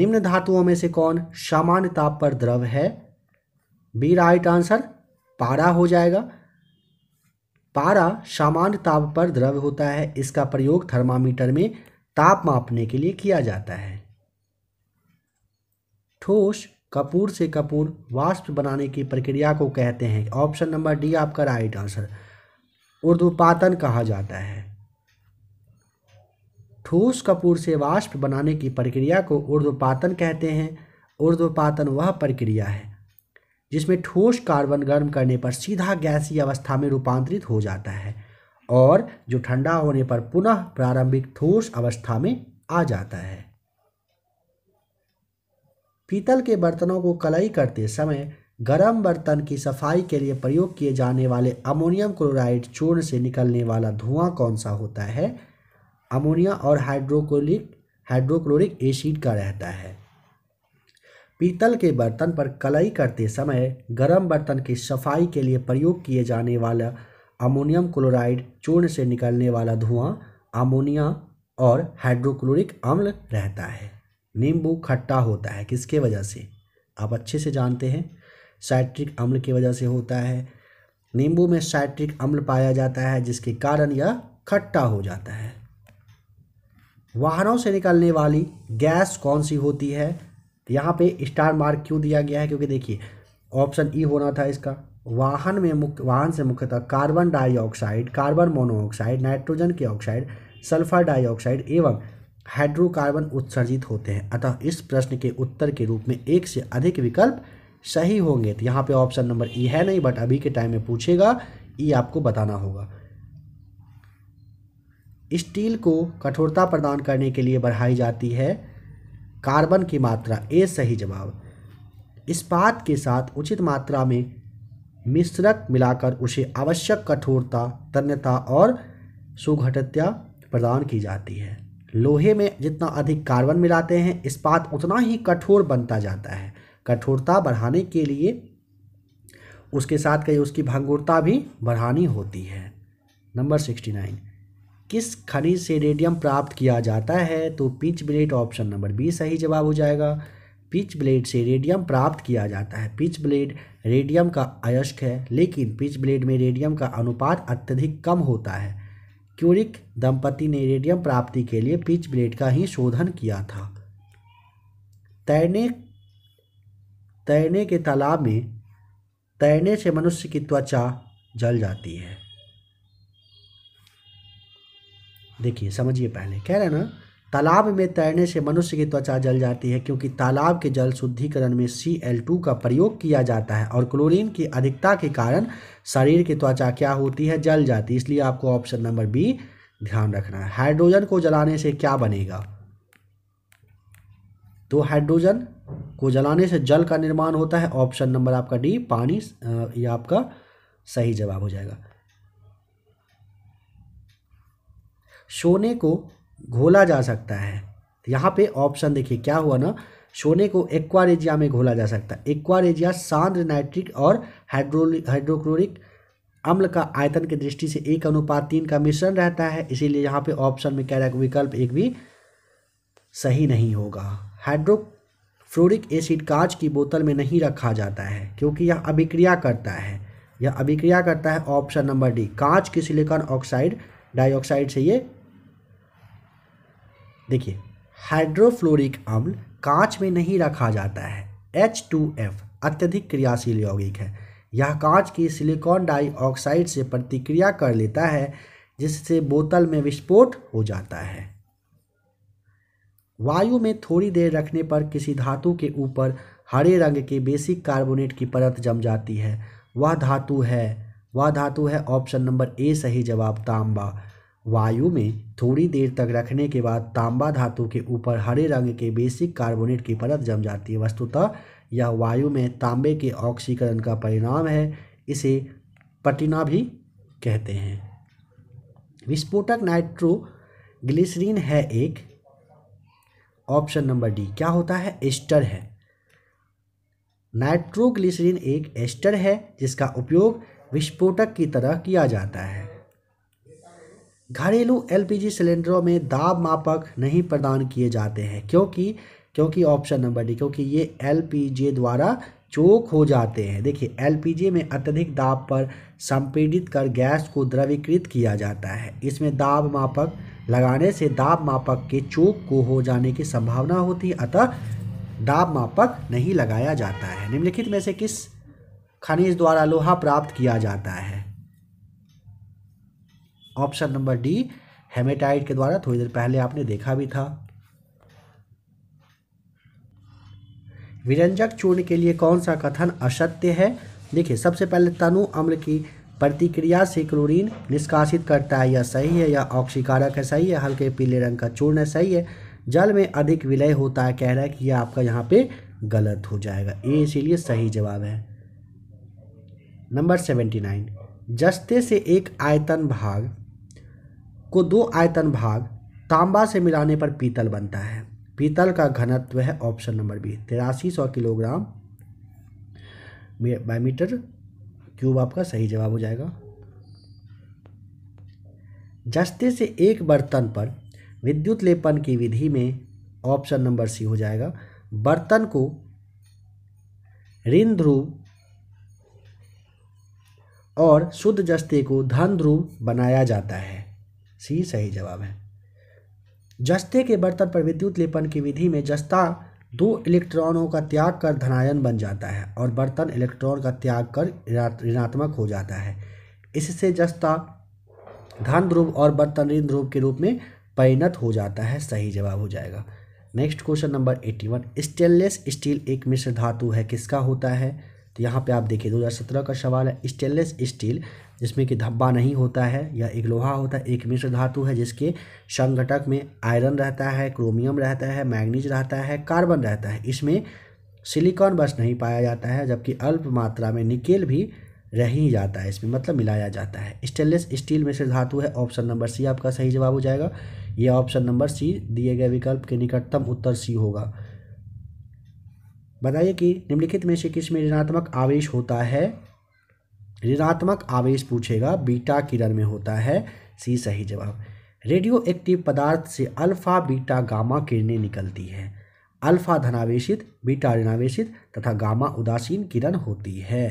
निम्न धातुओं में से कौन सामान्य ताप पर द्रव है बी राइट आंसर पारा हो जाएगा पारा सामान्य ताप पर द्रव्य होता है इसका प्रयोग थर्मामीटर में ताप मापने के लिए किया जाता है ठोस कपूर से कपूर वाष्प बनाने की प्रक्रिया को कहते हैं ऑप्शन नंबर डी आपका राइट आंसर उर्दुपातन कहा जाता है ठोस कपूर से वाष्प बनाने की प्रक्रिया को उर्ध्वपातन कहते हैं उर्ध्वपातन वह प्रक्रिया है जिसमें ठोस कार्बन गर्म करने पर सीधा गैसीय अवस्था में रूपांतरित हो जाता है और जो ठंडा होने पर पुनः प्रारंभिक ठोस अवस्था में आ जाता है पीतल के बर्तनों को कलई करते समय गर्म बर्तन की सफाई के लिए प्रयोग किए जाने वाले अमोनियम क्लोराइड चूर्ण से निकलने वाला धुआं कौन सा होता है अमोनिया और हाइड्रोक्लोरिक हाइड्रोक्लोरिक एसिड का रहता है पीतल के बर्तन पर कलई करते समय गर्म बर्तन की सफाई के लिए प्रयोग किए जाने वाला अमोनियम क्लोराइड चूर्ण से निकलने वाला धुआं अमोनिया और हाइड्रोक्लोरिक अम्ल रहता है नींबू खट्टा होता है किसके वजह से आप अच्छे से जानते हैं साइट्रिक अम्ल की वजह से होता है नींबू में साइट्रिक अम्ल पाया जाता है जिसके कारण यह खट्टा हो जाता है वाहनों से निकलने वाली गैस कौन सी होती है यहाँ पे स्टार मार्क क्यों दिया गया है क्योंकि देखिए ऑप्शन ई e होना था इसका वाहन में मुख्य वाहन से मुख्यतः carbon dioxide carbon monoxide nitrogen के ऑक्साइड सल्फर डाइऑक्साइड एवं हाइड्रोकार्बन उत्सर्जित होते हैं अतः इस प्रश्न के उत्तर के रूप में एक से अधिक विकल्प सही होंगे तो यहाँ पे ऑप्शन नंबर ई है नहीं बट अभी के टाइम में पूछेगा ई e आपको बताना होगा स्टील को कठोरता प्रदान करने के लिए बढ़ाई जाती है कार्बन की मात्रा ए सही जवाब इस्पात के साथ उचित मात्रा में मिश्रक मिलाकर उसे आवश्यक कठोरता तन्यता और सुघटत्या प्रदान की जाती है लोहे में जितना अधिक कार्बन मिलाते हैं इस्पात उतना ही कठोर बनता जाता है कठोरता बढ़ाने के लिए उसके साथ कहीं उसकी भंगुरता भी बढ़ानी होती है नंबर सिक्सटी नाइन किस खनिज से रेडियम प्राप्त किया जाता है तो pitchblende option number B सही जवाब हो जाएगा पिच ब्लेड से रेडियम प्राप्त किया जाता है पिच ब्लेड रेडियम का अयस्क है लेकिन पिच ब्लेड में रेडियम का अनुपात अत्यधिक कम होता है क्यूरिक दंपति ने रेडियम प्राप्ति के लिए पिच ब्लेड का ही शोधन किया था तैरने तैरने के तालाब में तैरने से मनुष्य की त्वचा जल जाती है देखिए समझिए पहले कह रहे ना तालाब में तैरने से मनुष्य की त्वचा जल जाती है क्योंकि तालाब के जल शुद्धिकरण में सी एल टू का प्रयोग किया जाता है और क्लोरीन की अधिकता के कारण शरीर की त्वचा क्या होती है जल जाती है इसलिए आपको ऑप्शन नंबर बी ध्यान रखना है हाइड्रोजन को जलाने से क्या बनेगा तो हाइड्रोजन को जलाने से जल का निर्माण होता है ऑप्शन नंबर आपका डी पानी ये आपका सही जवाब हो जाएगा सोने को घोला जा सकता है यहाँ पे ऑप्शन देखिए क्या हुआ ना सोने को एक्वारेजिया में घोला जा सकता है एक्वारेजिया सांद्र नाइट्रिक और हाइड्रोलिक हाइड्रोक्लोरिक अम्ल का आयतन की दृष्टि से एक अनुपात तीन का मिश्रण रहता है इसीलिए यहाँ पे ऑप्शन में कह रहा है विकल्प एक भी सही नहीं होगा हाइड्रोफ्लोरिक एसिड कांच की बोतल में नहीं रखा जाता है क्योंकि यह अभिक्रिया करता है यह अभिक्रिया करता है ऑप्शन नंबर डी कांच के सिलिकॉन ऑक्साइड डाइऑक्साइड से ये देखिए हाइड्रोफ्लोरिक अम्ल कांच में नहीं रखा जाता है एच टू एफ अत्यधिक क्रियाशील यौगिक है यह कांच की सिलिकॉन डाइऑक्साइड से प्रतिक्रिया कर लेता है जिससे बोतल में विस्फोट हो जाता है वायु में थोड़ी देर रखने पर किसी धातु के ऊपर हरे रंग के बेसिक कार्बोनेट की परत जम जाती है वह धातु है वह धातु है ऑप्शन नंबर ए सही जवाब तांबा वायु में थोड़ी देर तक रखने के बाद तांबा धातु के ऊपर हरे रंग के बेसिक कार्बोनेट की परत जम जाती है वस्तुतः यह वायु में तांबे के ऑक्सीकरण का परिणाम है इसे पटिना भी कहते हैं विस्फोटक नाइट्रो ग्लिसरीन है एक ऑप्शन नंबर डी क्या होता है एस्टर है नाइट्रोग्लिसरीन एक एस्टर है जिसका उपयोग विस्फोटक की तरह किया जाता है घरेलू एलपीजी सिलेंडरों में दाब मापक नहीं प्रदान किए जाते हैं क्योंकि क्योंकि ऑप्शन नंबर डी क्योंकि ये एलपीजी द्वारा चोक हो जाते हैं देखिए एलपीजी में अत्यधिक दाब पर संपीड़ित कर गैस को द्रवीकृत किया जाता है इसमें दाब मापक लगाने से दाब मापक के चोक को हो जाने की संभावना होती है अतः दाब मापक नहीं लगाया जाता है निम्नलिखित में से किस खनिज द्वारा लोहा प्राप्त किया जाता है ऑप्शन नंबर डी हेमेटाइट के द्वारा थोड़ी देर पहले आपने देखा भी था विरंजक चूर्ण के लिए कौन सा कथन असत्य है देखिए सबसे पहले तनु अम्ल की प्रतिक्रिया से क्लोरीन निष्कासित करता है यह सही है यह ऑक्सीकारक है सही है हल्के पीले रंग का चूर्ण है सही है जल में अधिक विलय होता है कह रहा है कि यह आपका यहाँ पे गलत हो जाएगा ये इसीलिए सही जवाब है नंबर सेवेंटी नाइन जस्ते से एक आयतन भाग को दो आयतन भाग तांबा से मिलाने पर पीतल बनता है पीतल का घनत्व है ऑप्शन नंबर बी तिरासी सौ किलोग्राम बाय मीटर क्यूब आपका सही जवाब हो जाएगा जस्ते से एक बर्तन पर विद्युत लेपन की विधि में ऑप्शन नंबर सी हो जाएगा बर्तन को ऋण ध्रुव और शुद्ध जस्ते को धन ध्रुव बनाया जाता है सी सही जवाब है जस्ते के बर्तन पर विद्युत लेपन की विधि में जस्ता दो इलेक्ट्रॉनों का त्याग कर धनायन बन जाता है और बर्तन इलेक्ट्रॉन का त्याग कर ऋणात्मक हो जाता है इससे जस्ता धन ध्रुव और बर्तन ऋण ध्रुव के रूप में परिणत हो जाता है सही जवाब हो जाएगा next question number eighty one stainless steel एक मिश्र धातु है किसका होता है तो यहाँ पे आप देखिए 2017 का सवाल है स्टेनलेस स्टील जिसमें कि धब्बा नहीं होता है या एक लोहा होता है एक मिश्र धातु है जिसके संघटक में आयरन रहता है क्रोमियम रहता है मैग्नीज रहता है कार्बन रहता है इसमें सिलिकॉन बस नहीं पाया जाता है जबकि अल्प मात्रा में निकेल भी रह ही जाता है इसमें मतलब मिलाया जाता है स्टेनलेस स्टील मिश्र धातु है ऑप्शन नंबर सी आपका सही जवाब हो जाएगा यह ऑप्शन नंबर सी दिए गए विकल्प के निकटतम उत्तर सी होगा बताइए कि निम्नलिखित में से किस में ऋणात्मक आवेश होता है ऋणात्मक आवेश पूछेगा बीटा किरण में होता है सी सही जवाब रेडियो एक्टिव पदार्थ से अल्फा बीटा गामा किरणें निकलती हैं अल्फा धनावेशित बीटा ऋणावेशित तथा गामा उदासीन किरण होती है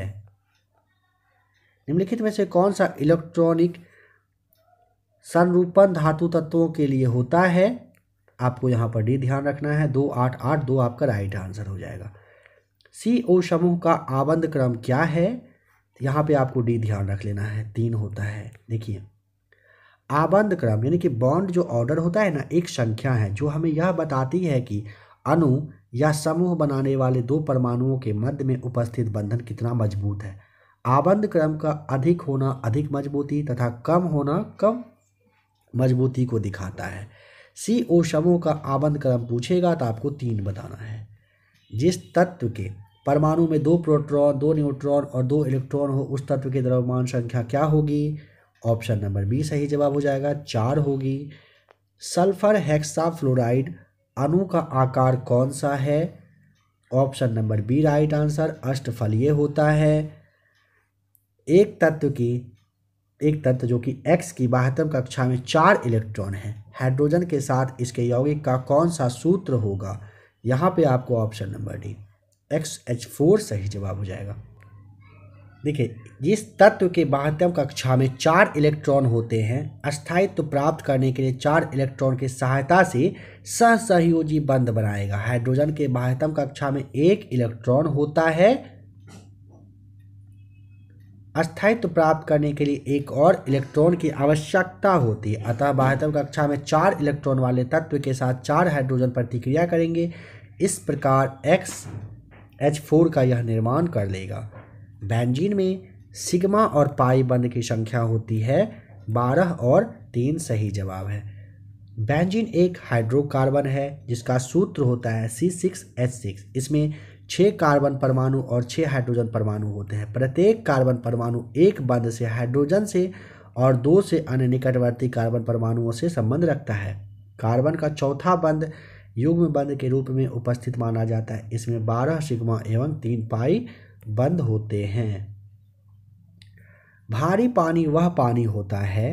निम्नलिखित में से कौन सा इलेक्ट्रॉनिक संरूपण धातु तत्वों के लिए होता है आपको यहाँ पर डी ध्यान रखना है दो आठ आठ दो आपका राइट आंसर हो जाएगा सी ओ समूह का आबंध क्रम क्या है यहाँ पे आपको डी ध्यान रख लेना है तीन होता है देखिए आबंध क्रम यानी कि बॉन्ड जो ऑर्डर होता है ना एक संख्या है जो हमें यह बताती है कि अणु या समूह बनाने वाले दो परमाणुओं के मध्य में उपस्थित बंधन कितना मजबूत है आबंध क्रम का अधिक होना अधिक मजबूती तथा कम होना कम मजबूती को दिखाता है सी ओ समूह का आबंध क्रम पूछेगा तो आपको तीन बताना है जिस तत्व के परमाणु में दो प्रोट्रॉन दो न्यूट्रॉन और दो इलेक्ट्रॉन हो उस तत्व की द्रव्यमान संख्या क्या होगी ऑप्शन नंबर बी सही जवाब हो जाएगा चार होगी सल्फर हेक्साफ्लोराइड अणु का आकार कौन सा है option number B right answer अष्टफलीय होता है एक तत्व की एक तत्व जो कि एक्स की बाहतम कक्षा में चार इलेक्ट्रॉन है हाइड्रोजन के साथ इसके यौगिक का कौन सा सूत्र होगा यहाँ पे आपको option number D X H four सही जवाब हो जाएगा देखिए जिस तत्व के बाहत्यम कक्षा में चार इलेक्ट्रॉन होते हैं अस्थायित्व तो प्राप्त करने के लिए चार इलेक्ट्रॉन की सहायता से सहसहयोजी बंद बनाएगा हाइड्रोजन के बाहत्यम कक्षा में एक इलेक्ट्रॉन होता है अस्थायित्व तो प्राप्त करने के लिए एक और इलेक्ट्रॉन की आवश्यकता होती है अतः बाहत्यम कक्षा में चार इलेक्ट्रॉन वाले तत्व के साथ चार हाइड्रोजन प्रतिक्रिया करेंगे इस प्रकार एक्स एच फोर का यह निर्माण कर लेगा बेंजीन में सिग्मा और पाई बंद की संख्या होती है बारह और तीन सही जवाब है बेंजीन एक हाइड्रोकार्बन है जिसका सूत्र होता है सी सिक्स एच सिक्स इसमें छः कार्बन परमाणु और छः हाइड्रोजन परमाणु होते हैं प्रत्येक कार्बन परमाणु एक बंद से हाइड्रोजन से और दो से अन्य निकटवर्ती कार्बन परमाणुओं से संबंध रखता है कार्बन का चौथा बंद युग्म बंध के रूप में उपस्थित माना जाता है इसमें बारह सिग्मा एवं तीन पाई बंद होते हैं भारी पानी वह पानी होता है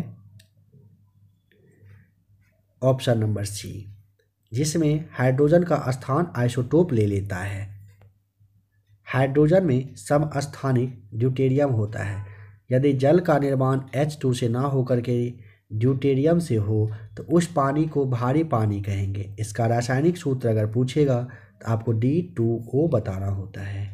ऑप्शन नंबर सी जिसमें हाइड्रोजन का स्थान आइसोटोप ले लेता है हाइड्रोजन में समस्थानिक ड्यूटेरियम होता है यदि जल का निर्माण H2 से ना होकर के ड्यूटेरियम से हो तो उस पानी को भारी पानी कहेंगे इसका रासायनिक सूत्र अगर पूछेगा तो आपको डी टू ओ बताना होता है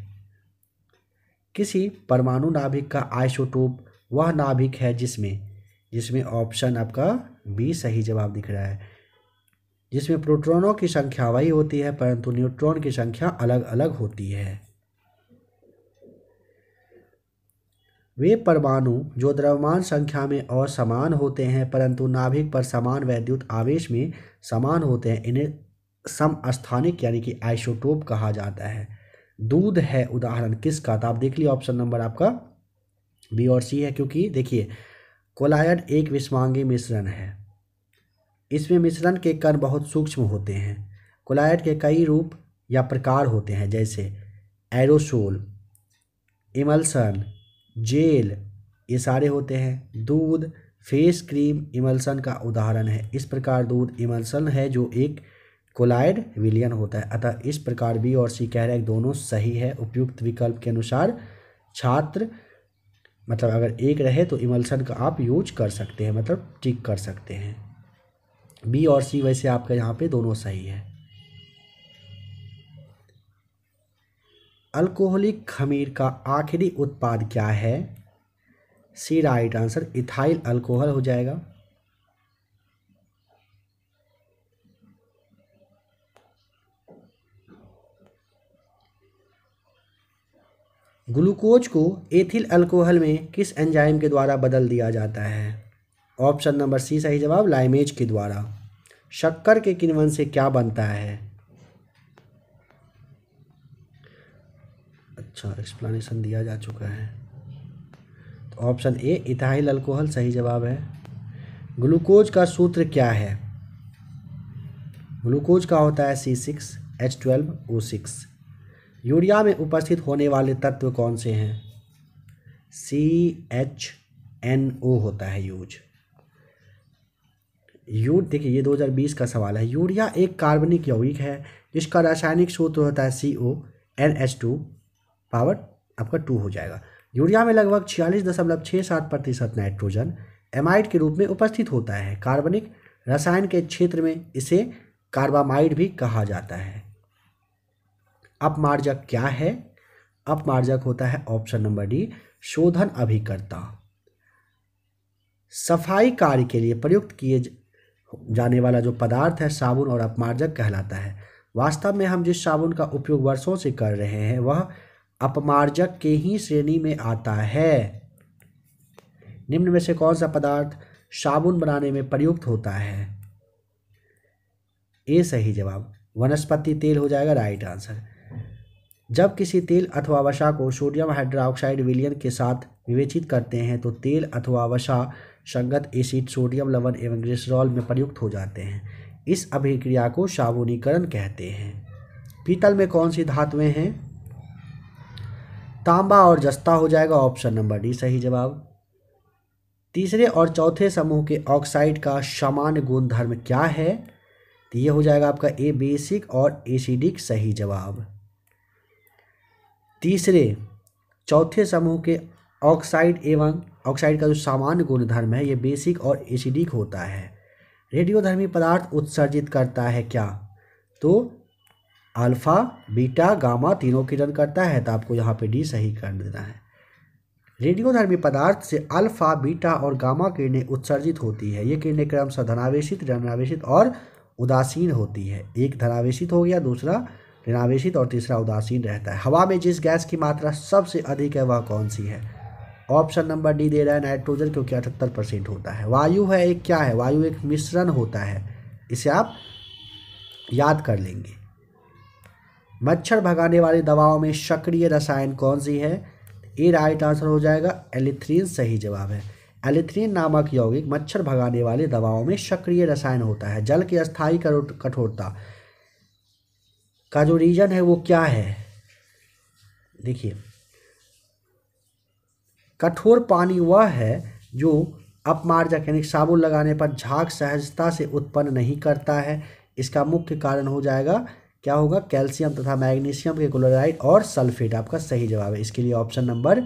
किसी परमाणु नाभिक का आइसोटोप वह नाभिक है जिसमें जिसमें ऑप्शन आपका बी सही जवाब दिख रहा है जिसमें प्रोटॉनों की संख्या वही होती है परंतु न्यूट्रॉन की संख्या अलग अलग होती है वे परमाणु जो द्रव्यमान संख्या में और समान होते हैं परंतु नाभिक पर समान वैद्युत आवेश में समान होते हैं इन्हें समस्थानिक यानी कि आइसोटोप कहा जाता है दूध है उदाहरण किसका तो आप देख लिया ऑप्शन नंबर आपका बी और सी है क्योंकि देखिए कोलायड एक विषमांगी मिश्रण है इसमें मिश्रण के कण बहुत सूक्ष्म होते हैं कोलायड के कई रूप या प्रकार होते हैं जैसे एरोसोल इमल्सन जेल ये सारे होते हैं दूध फेस क्रीम इमल्सन का उदाहरण है इस प्रकार दूध इमल्सन है जो एक कोलाइड विलियन होता है अतः इस प्रकार बी और सी कह रहे हैं दोनों सही है उपयुक्त विकल्प के अनुसार छात्र मतलब अगर एक रहे तो इमल्सन का आप यूज कर सकते हैं मतलब टिक कर सकते हैं बी और सी वैसे आपका यहाँ पे दोनों सही है अल्कोहलिक खमीर का आखिरी उत्पाद क्या है C right answer ethyl alcohol हो जाएगा ग्लूकोज को एथिल अल्कोहल में किस एंजाइम के द्वारा बदल दिया जाता है ऑप्शन नंबर सी सही जवाब लाइमेज के द्वारा शक्कर के किनवन से क्या बनता है अच्छा एक्सप्लेनेशन दिया जा चुका है तो ऑप्शन ए इथाइल अल्कोहल सही जवाब है ग्लूकोज का सूत्र क्या है ग्लूकोज का होता है C six H twelve O six urea में उपस्थित होने वाले तत्व कौन से हैं सी एच एन ओ होता है यूज यू देखिए ये 2020 का सवाल है यूरिया एक कार्बनिक यौगिक है जिसका रासायनिक सूत्र होता है C O N H two power आपका टू हो जाएगा यूरिया में लगभग छियालीस दशमलव छः सात प्रतिशत नाइट्रोजन एमाइड के रूप में उपस्थित होता है कार्बनिक रसायन के क्षेत्र में इसे कार्बामाइड भी कहा जाता है अपमार्जक क्या है अपमार्जक होता है ऑप्शन नंबर डी शोधन अभिकर्ता सफाई कार्य के लिए प्रयुक्त किए जाने वाला जो पदार्थ है साबुन और अपमार्जक कहलाता है वास्तव में हम जिस साबुन का उपयोग वर्षों से कर रहे हैं वह अपमार्जक के ही श्रेणी में आता है निम्न में से कौन सा पदार्थ साबुन बनाने में प्रयुक्त होता है ए सही जवाब वनस्पति तेल हो जाएगा राइट आंसर जब किसी तेल अथवा वसा को सोडियम हाइड्रोक्साइड विलियन के साथ विवेचित करते हैं तो तेल अथवा वसा संगत एसिड सोडियम लवण एवं ग्लिसरॉल में प्रयुक्त हो जाते हैं इस अभिक्रिया को साबुनीकरण कहते हैं पीतल में कौन सी धातुएं हैं तांबा और जस्ता हो जाएगा ऑप्शन नंबर डी सही जवाब तीसरे और चौथे समूह के ऑक्साइड का सामान्य गुणधर्म क्या है तो ये हो जाएगा आपका ए बेसिक और एसिडिक सही जवाब तीसरे चौथे समूह के ऑक्साइड एवं ऑक्साइड का जो सामान्य गुणधर्म है ये बेसिक और एसिडिक होता है रेडियोधर्मी पदार्थ उत्सर्जित करता है क्या तो अल्फ़ा बीटा गामा तीनों किरण करता है तो आपको यहाँ पे डी सही कर देना है रेडियोधर्मी पदार्थ से अल्फ़ा बीटा और गामा किरणें उत्सर्जित होती है ये किरणें क्रमशः धनावेशित ऋणावेशित और उदासीन होती है एक धनावेशित हो गया दूसरा ऋणावेशित और तीसरा उदासीन रहता है हवा में जिस गैस की मात्रा सबसे अधिक है वह कौन सी है ऑप्शन नंबर डी दे रहा है नाइट्रोजन क्योंकि अठहत्तर परसेंट होता है वायु है एक क्या है वायु एक मिश्रण होता है इसे आप याद कर लेंगे मच्छर भगाने वाली दवाओं में सक्रिय रसायन कौन सी है ए राइट आंसर हो जाएगा एलिथ्रीन सही जवाब है एलिथ्रीन नामक यौगिक मच्छर भगाने वाली दवाओं में सक्रिय रसायन होता है जल की अस्थायी कठोरता का जो रीजन है वो क्या है देखिए कठोर पानी वह है जो अपमार्जक यानी साबुन लगाने पर झाग सहजता से उत्पन्न नहीं करता है इसका मुख्य कारण हो जाएगा क्या होगा कैल्शियम तथा मैग्नीशियम के क्लोराइड और सल्फेट आपका सही जवाब है इसके लिए ऑप्शन नंबर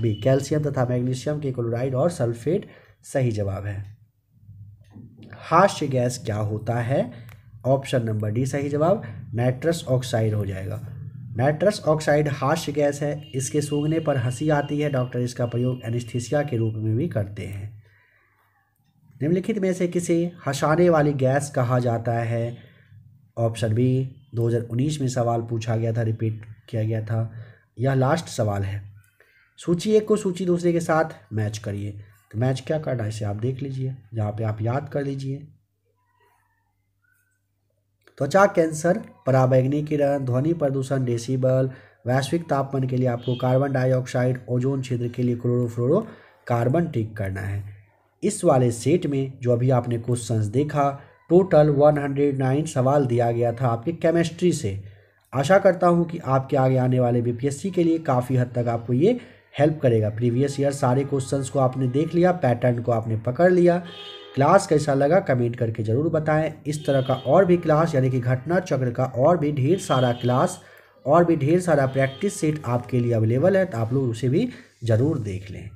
बी कैल्शियम तथा मैग्नीशियम के क्लोराइड और सल्फेट सही जवाब है हास्य गैस क्या होता है ऑप्शन नंबर डी सही जवाब नाइट्रस ऑक्साइड हो जाएगा नाइट्रस ऑक्साइड हास्य गैस है इसके सूंघने पर हंसी आती है डॉक्टर इसका प्रयोग एनिस्थिसिया के रूप में भी करते हैं निम्नलिखित में से किसी हंसाने वाली गैस कहा जाता है ऑप्शन बी 2019 में सवाल पूछा गया था रिपीट किया गया था यह लास्ट सवाल है सूची एक को सूची दूसरे के साथ मैच करिए तो मैच क्या करना है इसे आप देख लीजिए जहाँ पे आप याद कर लीजिए त्वचा तो कैंसर पराबैगनी किरण ध्वनि प्रदूषण डेसीबल वैश्विक तापमान के लिए आपको कार्बन डाइऑक्साइड ओजोन क्षेत्र के लिए क्लोरोफ्लोरो कार्बन टिक करना है इस वाले सेट में जो अभी आपने क्वेश्चंस देखा टोटल 109 सवाल दिया गया था आपके केमिस्ट्री से आशा करता हूँ कि आपके आगे आने वाले बीपीएससी के लिए काफ़ी हद तक आपको ये हेल्प करेगा प्रीवियस ईयर सारे क्वेश्चंस को आपने देख लिया पैटर्न को आपने पकड़ लिया क्लास कैसा लगा कमेंट करके ज़रूर बताएं इस तरह का और भी क्लास यानी कि घटना चक्र का और भी ढेर सारा क्लास और भी ढेर सारा प्रैक्टिस सेट आपके लिए अवेलेबल है तो आप लोग उसे भी ज़रूर देख लें